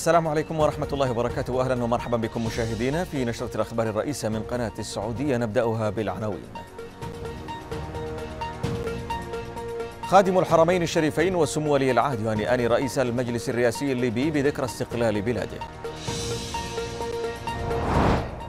السلام عليكم ورحمة الله وبركاته أهلا ومرحبا بكم مشاهدينا في نشرة الأخبار الرئيسة من قناة السعودية نبدأها بالعناوين خادم الحرمين الشريفين وسمو ولي العهد يهنئان رئيس المجلس الرئاسي الليبي بذكرى استقلال بلاده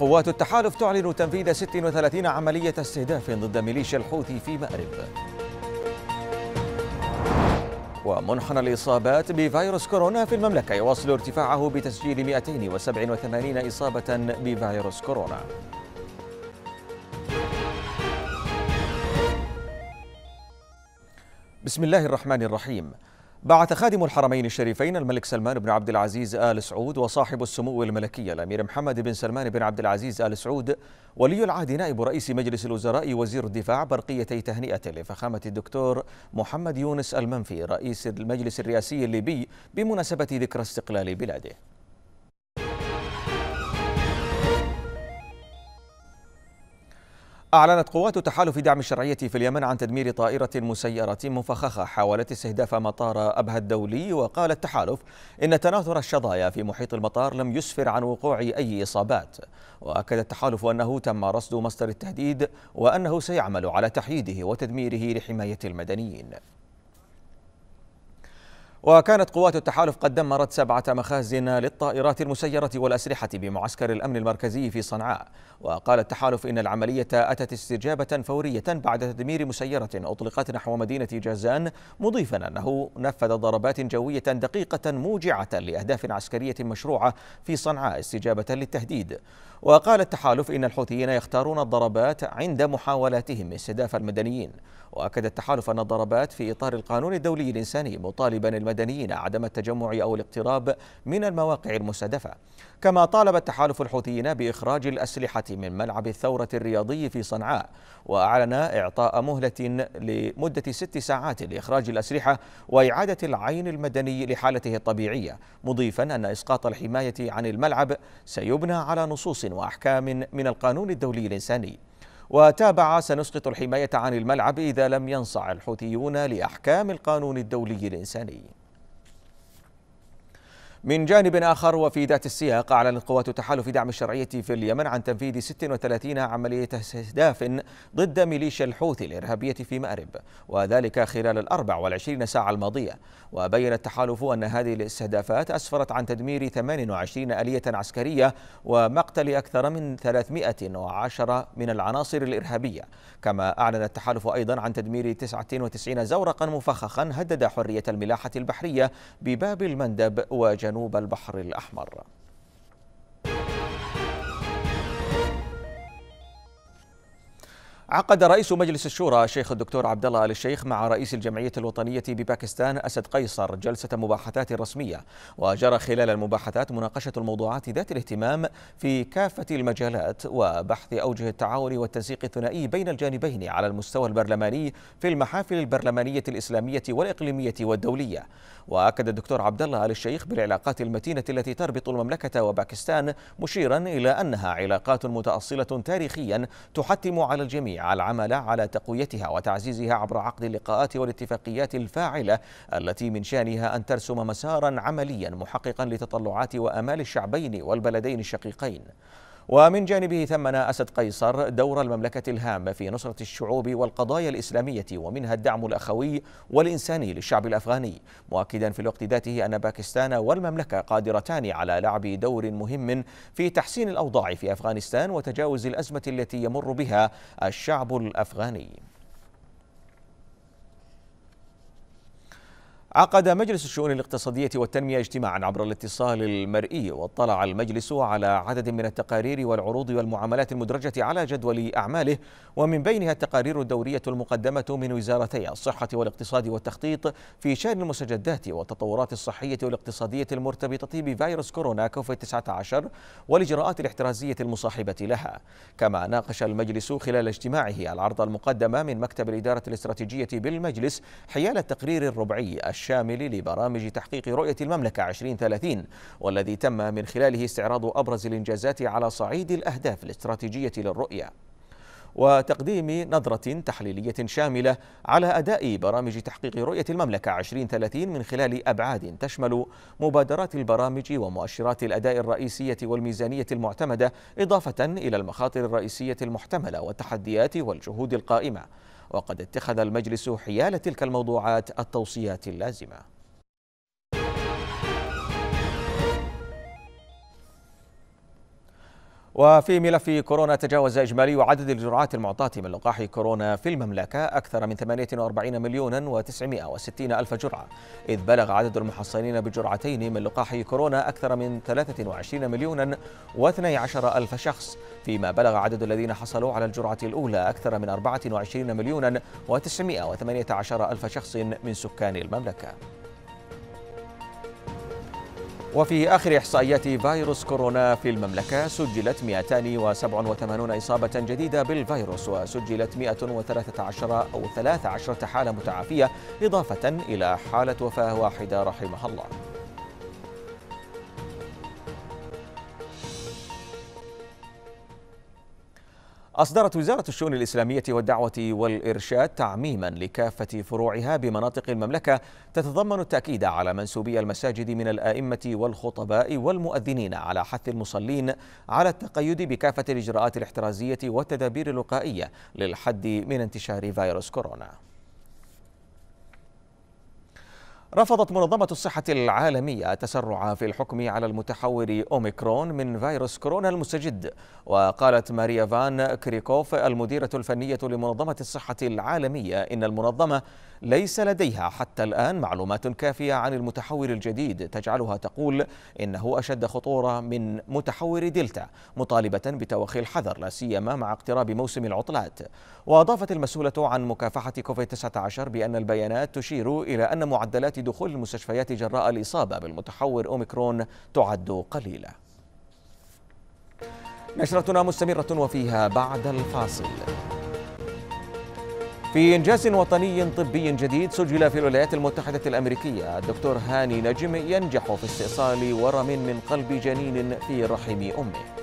قوات التحالف تعلن تنفيذ 36 عملية استهداف ضد ميليشيا الحوثي في مأرب ومنحنى الإصابات بفيروس كورونا في المملكة يواصل ارتفاعه بتسجيل 287 إصابة بفيروس كورونا بسم الله الرحمن الرحيم بعث خادم الحرمين الشريفين الملك سلمان بن عبد العزيز آل سعود وصاحب السمو الملكي الأمير محمد بن سلمان بن عبد العزيز آل سعود ولي العهد نائب رئيس مجلس الوزراء وزير الدفاع برقيتي تهنئة لفخامة الدكتور محمد يونس المنفي رئيس المجلس الرئاسي الليبي بمناسبة ذكرى استقلال بلاده أعلنت قوات تحالف دعم الشرعية في اليمن عن تدمير طائرة مسيرة مفخخة حاولت استهداف مطار أبها الدولي وقال التحالف إن تناثر الشظايا في محيط المطار لم يسفر عن وقوع أي إصابات وأكد التحالف أنه تم رصد مصدر التهديد وأنه سيعمل على تحييده وتدميره لحماية المدنيين وكانت قوات التحالف قد دمرت سبعة مخازن للطائرات المسيرة والأسلحة بمعسكر الأمن المركزي في صنعاء وقال التحالف إن العملية أتت استجابة فورية بعد تدمير مسيرة أطلقت نحو مدينة جازان مضيفا أنه نفذ ضربات جوية دقيقة موجعة لأهداف عسكرية مشروعة في صنعاء استجابة للتهديد وقال التحالف إن الحوثيين يختارون الضربات عند محاولاتهم استهداف المدنيين وأكد التحالف أن الضربات في إطار القانون الدولي الإنساني مطالبا المدنيين عدم التجمع أو الاقتراب من المواقع المستهدفة كما طالب التحالف الحوثيين بإخراج الأسلحة من ملعب الثورة الرياضي في صنعاء وأعلن إعطاء مهلة لمدة ست ساعات لإخراج الأسلحة وإعادة العين المدني لحالته الطبيعية مضيفا أن إسقاط الحماية عن الملعب سيبنى على نصوص وأحكام من القانون الدولي الإنساني وتابع سنسقط الحماية عن الملعب إذا لم ينصع الحوثيون لأحكام القانون الدولي الإنساني من جانب آخر وفي ذات السياق أعلنت قوات تحالف دعم الشرعية في اليمن عن تنفيذ 36 عملية استهداف ضد ميليشيا الحوثي الإرهابية في مأرب وذلك خلال ال 24 ساعة الماضية وبين التحالف أن هذه الاستهدافات أسفرت عن تدمير 28 آلية عسكرية ومقتل أكثر من 310 من العناصر الإرهابية كما أعلن التحالف أيضا عن تدمير 99 زورقا مفخخا هدد حرية الملاحة البحرية بباب المندب وجنوب جنوب البحر الأحمر عقد رئيس مجلس الشورى الشيخ الدكتور عبد الله ال الشيخ مع رئيس الجمعيه الوطنيه بباكستان اسد قيصر جلسه مباحثات رسميه وجرى خلال المباحثات مناقشه الموضوعات ذات الاهتمام في كافه المجالات وبحث اوجه التعاون والتنسيق الثنائي بين الجانبين على المستوى البرلماني في المحافل البرلمانيه الاسلاميه والاقليميه والدوليه واكد الدكتور عبد الله ال الشيخ بالعلاقات المتينه التي تربط المملكه وباكستان مشيرا الى انها علاقات متاصله تاريخيا تحتم على الجميع العمل على تقويتها وتعزيزها عبر عقد اللقاءات والاتفاقيات الفاعلة التي من شأنها أن ترسم مسارا عمليا محققا لتطلعات وأمال الشعبين والبلدين الشقيقين ومن جانبه ثمن أسد قيصر دور المملكة الهام في نصرة الشعوب والقضايا الإسلامية ومنها الدعم الأخوي والإنساني للشعب الأفغاني مؤكدا في الوقت ذاته أن باكستان والمملكة قادرتان على لعب دور مهم في تحسين الأوضاع في أفغانستان وتجاوز الأزمة التي يمر بها الشعب الأفغاني عقد مجلس الشؤون الاقتصادية والتنمية اجتماعا عبر الاتصال المرئي واطلع المجلس على عدد من التقارير والعروض والمعاملات المدرجة على جدول أعماله ومن بينها التقارير الدورية المقدمة من وزارتي الصحة والاقتصاد والتخطيط في شأن المستجدات والتطورات الصحية والاقتصادية المرتبطة بفيروس كورونا كوفيد 19 والإجراءات الاحترازية المصاحبة لها كما ناقش المجلس خلال اجتماعه العرض المقدم من مكتب الإدارة الاستراتيجية بالمجلس حيال التقرير الربعي الشامل لبرامج تحقيق رؤية المملكة 2030 والذي تم من خلاله استعراض أبرز الإنجازات على صعيد الأهداف الاستراتيجية للرؤية وتقديم نظرة تحليلية شاملة على أداء برامج تحقيق رؤية المملكة 2030 من خلال أبعاد تشمل مبادرات البرامج ومؤشرات الأداء الرئيسية والميزانية المعتمدة إضافة إلى المخاطر الرئيسية المحتملة والتحديات والجهود القائمة وقد اتخذ المجلس حيال تلك الموضوعات التوصيات اللازمه وفي ملف كورونا تجاوز إجمالي عدد الجرعات المعطاة من لقاح كورونا في المملكة أكثر من 48 مليون و960 ألف جرعة إذ بلغ عدد المحصنين بجرعتين من لقاح كورونا أكثر من 23 مليون و12 ألف شخص فيما بلغ عدد الذين حصلوا على الجرعة الأولى أكثر من 24 مليون و918 ألف شخص من سكان المملكة وفي آخر إحصائيات فيروس كورونا في المملكة سجلت 287 إصابة جديدة بالفيروس وسجلت 113 أو 13 حالة متعافية إضافة إلى حالة وفاة واحدة رحمها الله أصدرت وزارة الشؤون الإسلامية والدعوة والإرشاد تعميما لكافة فروعها بمناطق المملكة تتضمن التأكيد على منسوبي المساجد من الآئمة والخطباء والمؤذنين على حث المصلين على التقيد بكافة الإجراءات الاحترازية والتدابير الوقائية للحد من انتشار فيروس كورونا رفضت منظمة الصحة العالمية التسرع في الحكم على المتحور أوميكرون من فيروس كورونا المستجد وقالت ماريا فان كريكوف المديرة الفنية لمنظمة الصحة العالمية إن المنظمة ليس لديها حتى الآن معلومات كافية عن المتحور الجديد تجعلها تقول إنه أشد خطورة من متحور دلتا مطالبة بتوخي الحذر لا سيما مع اقتراب موسم العطلات وأضافت المسؤولة عن مكافحة كوفيد 19 بأن البيانات تشير إلى أن معدلات دخول المستشفيات جراء الإصابة بالمتحور أوميكرون تعد قليلة نشرتنا مستمرة وفيها بعد الفاصل في إنجاز وطني طبي جديد سجل في الولايات المتحدة الأمريكية الدكتور هاني نجم ينجح في استئصال ورم من قلب جنين في رحم أمه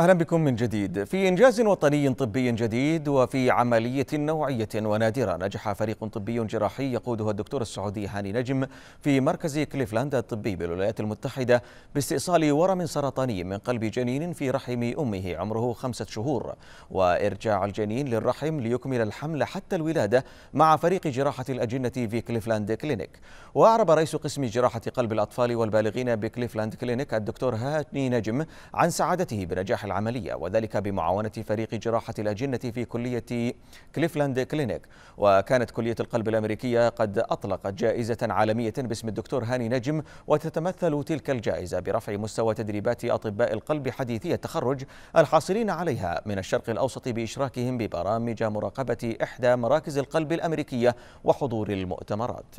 أهلا بكم من جديد في إنجاز وطني طبي جديد وفي عملية نوعية ونادرة نجح فريق طبي جراحي يقوده الدكتور السعودي هاني نجم في مركز كليفلاند الطبي بالولايات المتحدة باستئصال ورم سرطاني من قلب جنين في رحم أمه عمره خمسة شهور وإرجاع الجنين للرحم ليكمل الحمل حتى الولادة مع فريق جراحة الأجنة في كليفلاند كلينيك وأعرب رئيس قسم جراحة قلب الأطفال والبالغين بكليفلاند كلينيك الدكتور هاني نجم عن سعادته بنجاح العملية وذلك بمعاونة فريق جراحة الأجنة في كلية كليفلاند كلينيك وكانت كلية القلب الأمريكية قد أطلقت جائزة عالمية باسم الدكتور هاني نجم وتتمثل تلك الجائزة برفع مستوى تدريبات أطباء القلب حديثي التخرج الحاصلين عليها من الشرق الأوسط بإشراكهم ببرامج مراقبة إحدى مراكز القلب الأمريكية وحضور المؤتمرات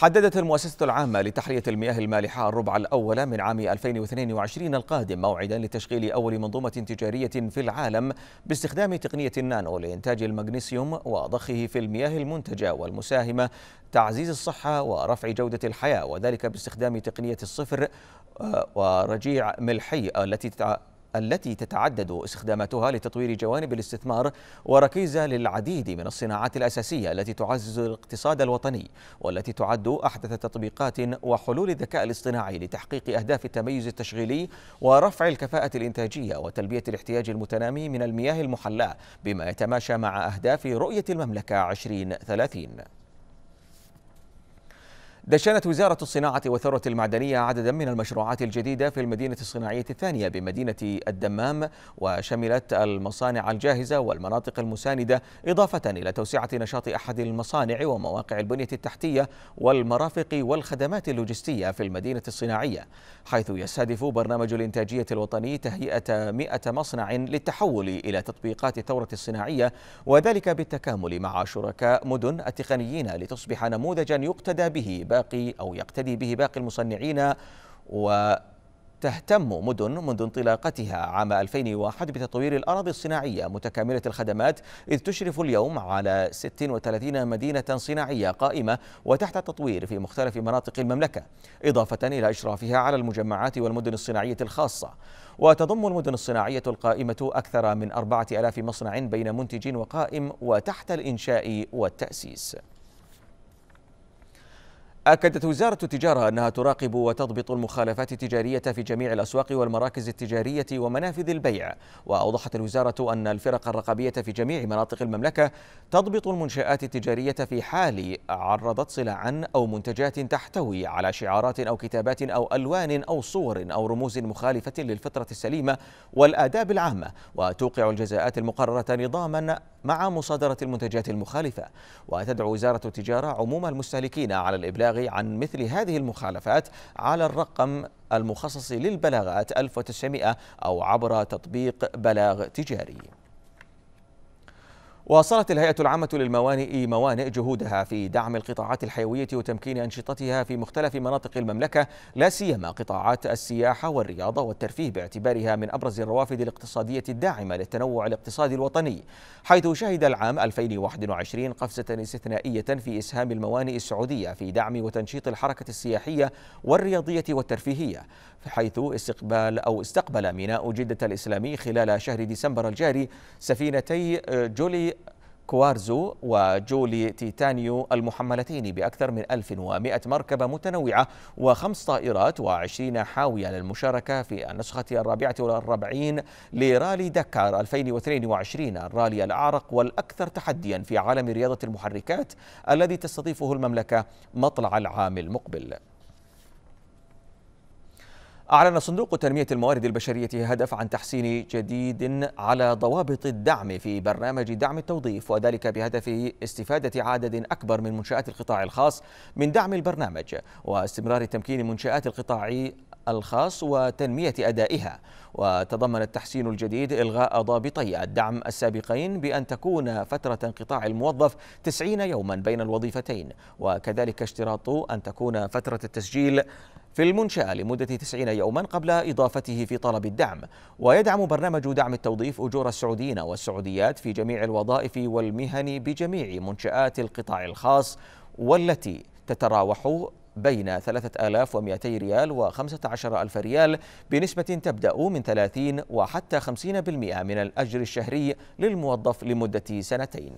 حددت المؤسسة العامة لتحرية المياه المالحة الربع الأول من عام 2022 القادم موعدا لتشغيل أول منظومة تجارية في العالم باستخدام تقنية النانو لإنتاج المغنيسيوم وضخه في المياه المنتجة والمساهمة تعزيز الصحة ورفع جودة الحياة وذلك باستخدام تقنية الصفر آه، ورجيع ملحي التي التي تتعدد استخداماتها لتطوير جوانب الاستثمار وركيزة للعديد من الصناعات الأساسية التي تعزز الاقتصاد الوطني والتي تعد أحدث تطبيقات وحلول الذكاء الاصطناعي لتحقيق أهداف التميز التشغيلي ورفع الكفاءة الإنتاجية وتلبية الاحتياج المتنامي من المياه المحلاة بما يتماشى مع أهداف رؤية المملكة 2030 دشنت وزارة الصناعة والثروة المعدنية عددا من المشروعات الجديدة في المدينة الصناعية الثانية بمدينة الدمام وشملت المصانع الجاهزة والمناطق المساندة إضافة إلى توسعة نشاط أحد المصانع ومواقع البنية التحتية والمرافق والخدمات اللوجستية في المدينة الصناعية حيث يستهدف برنامج الإنتاجية الوطني تهيئة 100 مصنع للتحول إلى تطبيقات الثورة الصناعية وذلك بالتكامل مع شركاء مدن التقنيين لتصبح نموذجا يقتدى به باقي أو يقتدي به باقي المصنعين وتهتم مدن منذ انطلاقتها عام 2001 بتطوير الأراضي الصناعية متكاملة الخدمات إذ تشرف اليوم على 36 مدينة صناعية قائمة وتحت تطوير في مختلف مناطق المملكة إضافة إلى إشرافها على المجمعات والمدن الصناعية الخاصة وتضم المدن الصناعية القائمة أكثر من 4000 مصنع بين منتج وقائم وتحت الإنشاء والتأسيس أكدت وزارة التجارة أنها تراقب وتضبط المخالفات التجارية في جميع الأسواق والمراكز التجارية ومنافذ البيع وأوضحت الوزارة أن الفرق الرقابية في جميع مناطق المملكة تضبط المنشآت التجارية في حال عرضت سلعا أو منتجات تحتوي على شعارات أو كتابات أو ألوان أو صور أو رموز مخالفة للفطرة السليمة والآداب العامة وتوقع الجزاءات المقررة نظاما مع مصادرة المنتجات المخالفة وتدعو وزارة التجارة عموم المستهلكين على الإبلاغ البلاغي عن مثل هذه المخالفات على الرقم المخصص للبلاغات 1900 أو عبر تطبيق بلاغ تجاري واصلت الهيئة العامة للموانئ موانئ جهودها في دعم القطاعات الحيوية وتمكين أنشطتها في مختلف مناطق المملكة لا سيما قطاعات السياحة والرياضة والترفيه باعتبارها من أبرز الروافد الاقتصادية الداعمة للتنوع الاقتصادي الوطني حيث شهد العام 2021 قفزة استثنائية في إسهام الموانئ السعودية في دعم وتنشيط الحركة السياحية والرياضية والترفيهية حيث استقبال أو استقبل ميناء جدة الإسلامي خلال شهر ديسمبر الجاري سفينتي آه، جولي كوارزو وجولي تيتانيو المحملتين بأكثر من 1100 مركبة متنوعة وخمس طائرات وعشرين حاوية للمشاركة في النسخة الرابعة والأربعين لرالي دكار 2022 الرالي الأعرق والأكثر تحديا في عالم رياضة المحركات الذي تستضيفه المملكة مطلع العام المقبل أعلن صندوق تنمية الموارد البشرية هدف عن تحسين جديد على ضوابط الدعم في برنامج دعم التوظيف وذلك بهدف استفادة عدد أكبر من منشآت القطاع الخاص من دعم البرنامج واستمرار تمكين منشآت القطاع الخاص وتنمية أدائها وتضمن التحسين الجديد إلغاء ضابطي الدعم السابقين بأن تكون فترة انقطاع الموظف 90 يوما بين الوظيفتين وكذلك اشتراط أن تكون فترة التسجيل في المنشأة لمدة 90 يوما قبل إضافته في طلب الدعم ويدعم برنامج دعم التوظيف أجور السعوديين والسعوديات في جميع الوظائف والمهن بجميع منشآت القطاع الخاص والتي تتراوح بين 3200 ريال و 15000 ريال بنسبة تبدأ من 30 وحتى 50% من الأجر الشهري للموظف لمدة سنتين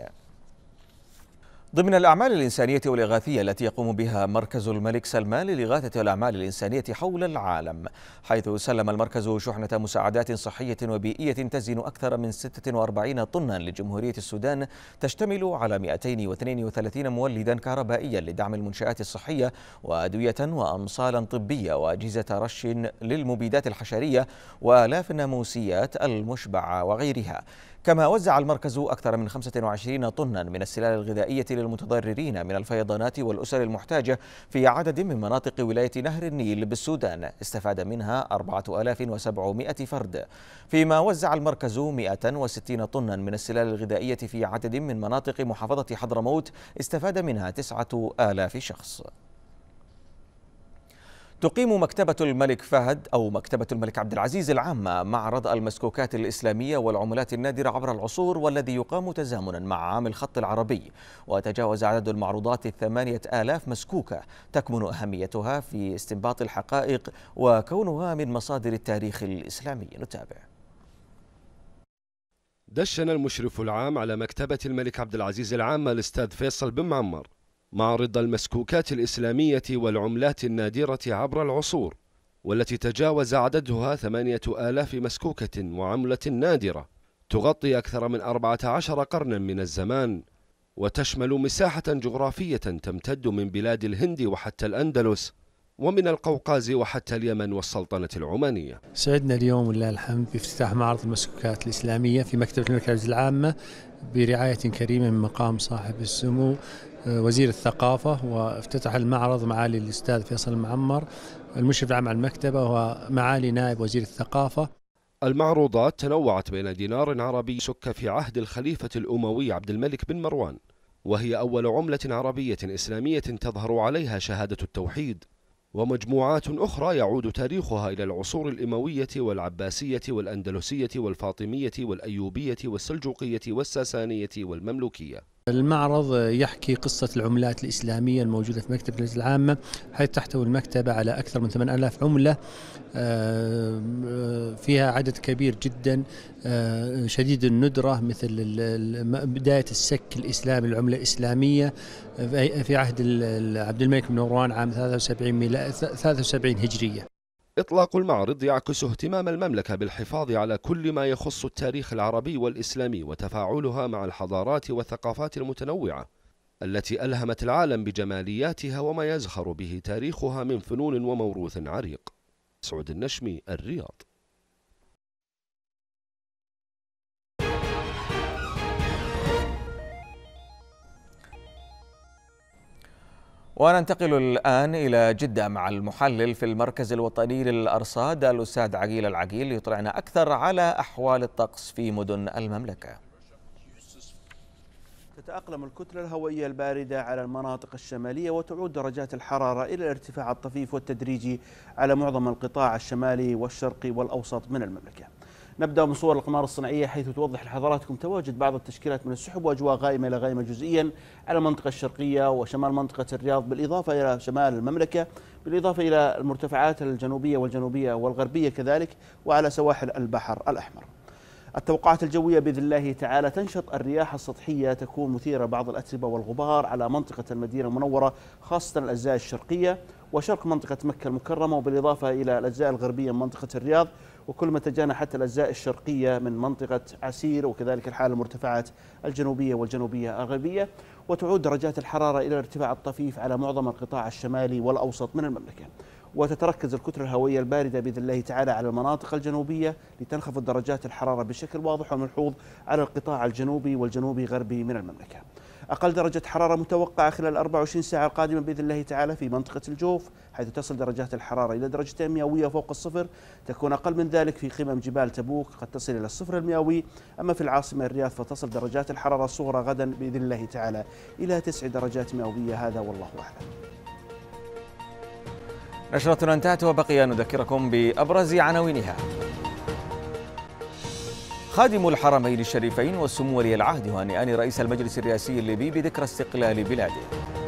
ضمن الأعمال الإنسانية والإغاثية التي يقوم بها مركز الملك سلمان للإغاثة والأعمال الإنسانية حول العالم حيث سلم المركز شحنة مساعدات صحية وبيئية تزن أكثر من 46 طنا لجمهورية السودان تشتمل على 232 مولدا كهربائيا لدعم المنشآت الصحية وأدوية وأمصالا طبية وأجهزة رش للمبيدات الحشرية وآلاف الناموسيات المشبعة وغيرها كما وزع المركز أكثر من 25 طنا من السلال الغذائية للمتضررين من الفيضانات والأسر المحتاجة في عدد من مناطق ولاية نهر النيل بالسودان استفاد منها 4700 فرد فيما وزع المركز 160 طنا من السلال الغذائية في عدد من مناطق محافظة حضرموت استفاد منها 9000 شخص تقيم مكتبة الملك فهد أو مكتبة الملك عبد العزيز العامة معرض المسكوكات الإسلامية والعملات النادرة عبر العصور والذي يقام تزامنا مع عام الخط العربي وتجاوز عدد المعروضات الثمانية آلاف مسكوكة تكمن أهميتها في استنباط الحقائق وكونها من مصادر التاريخ الإسلامي نتابع دشن المشرف العام على مكتبة الملك عبد العزيز العامة الأستاذ فيصل بن معمر معرض المسكوكات الإسلامية والعملات النادرة عبر العصور والتي تجاوز عددها ثمانية آلاف مسكوكة وعملة نادرة تغطي أكثر من أربعة عشر قرنا من الزمان وتشمل مساحة جغرافية تمتد من بلاد الهند وحتى الأندلس ومن القوقاز وحتى اليمن والسلطنة العمانية سعدنا اليوم ولله الحمد بافتتاح معرض المسكوكات الإسلامية في مكتبة المركز العامة برعاية كريمة من مقام صاحب السمو آه، وزير الثقافة وافتتح المعرض معالي الأستاذ فيصل المعمر المشرف العام على المكتبة ومعالي نائب وزير الثقافة المعروضات تنوعت بين دينار عربي سك في عهد الخليفة الأموي عبد الملك بن مروان وهي أول عملة عربية إسلامية تظهر عليها شهادة التوحيد ومجموعات أخرى يعود تاريخها إلى العصور الإموية والعباسية والأندلسية والفاطمية والأيوبية والسلجوقية والساسانية والمملوكية المعرض يحكي قصة العملات الإسلامية الموجودة في مكتبة العامة حيث تحتوي المكتبة على أكثر من 8000 عملة آه، آه، فيها عدد كبير جدا آه، شديد الندرة مثل بداية السك الإسلامي العملة الإسلامية في عهد عبد الملك بن مروان عام 73 73 هجرية إطلاق المعرض يعكس اهتمام المملكة بالحفاظ على كل ما يخص التاريخ العربي والإسلامي وتفاعلها مع الحضارات والثقافات المتنوعة التي ألهمت العالم بجمالياتها وما يزخر به تاريخها من فنون وموروث عريق سعود النشمي الرياض وننتقل الآن إلى جدة مع المحلل في المركز الوطني للأرصاد الأستاذ عقيل العقيل ليطلعنا أكثر على أحوال الطقس في مدن المملكة تتأقلم الكتلة الهوائية الباردة على المناطق الشمالية وتعود درجات الحرارة إلى الارتفاع الطفيف والتدريجي على معظم القطاع الشمالي والشرقي والأوسط من المملكة نبدأ من صور القمار الصناعية حيث توضح لحضراتكم تواجد بعض التشكيلات من السحب وأجواء غائمة إلى غائمة جزئيا على المنطقة الشرقية وشمال منطقة الرياض بالإضافة إلى شمال المملكة بالإضافة إلى المرتفعات الجنوبية والجنوبية والغربية كذلك وعلى سواحل البحر الأحمر التوقعات الجوية بإذن الله تعالى تنشط الرياح السطحية تكون مثيرة بعض الأتربة والغبار على منطقة المدينة المنورة خاصة الأجزاء الشرقية وشرق منطقة مكة المكرمة وبالإضافة إلى الأجزاء الغربية من منطقة الرياض وكل ما حتى الأجزاء الشرقية من منطقة عسير وكذلك الحال المرتفعات الجنوبية والجنوبية الغربية وتعود درجات الحرارة إلى الارتفاع الطفيف على معظم القطاع الشمالي والأوسط من المملكة وتتركز الكتلة الهوائية الباردة بإذن الله تعالى على المناطق الجنوبية لتنخفض درجات الحرارة بشكل واضح وملحوظ على القطاع الجنوبي والجنوبي غربي من المملكة أقل درجة حرارة متوقعة خلال 24 ساعة القادمة بإذن الله تعالى في منطقة الجوف حيث تصل درجات الحرارة إلى درجتين مئوية فوق الصفر تكون أقل من ذلك في قمم جبال تبوك قد تصل إلى الصفر المئوي أما في العاصمة الرياض فتصل درجات الحرارة الصغرى غدا بإذن الله تعالى إلى تسع درجات مئوية هذا والله أعلم نشرتنا انتهت وبقي نذكركم بأبرز عناوينها خادم الحرمين الشريفين والسمو ولي العهد يهنئان رئيس المجلس الرئاسي الليبي بذكرى استقلال بلاده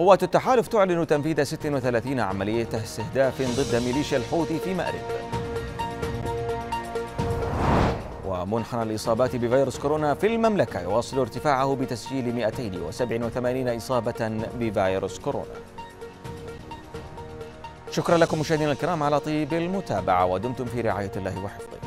قوات التحالف تعلن تنفيذ 36 عملية استهداف ضد ميليشيا الحوثي في مأرب ومنحنى الإصابات بفيروس كورونا في المملكة يواصل ارتفاعه بتسجيل 287 إصابة بفيروس كورونا شكرا لكم مشاهدينا الكرام على طيب المتابعة ودمتم في رعاية الله وحفظه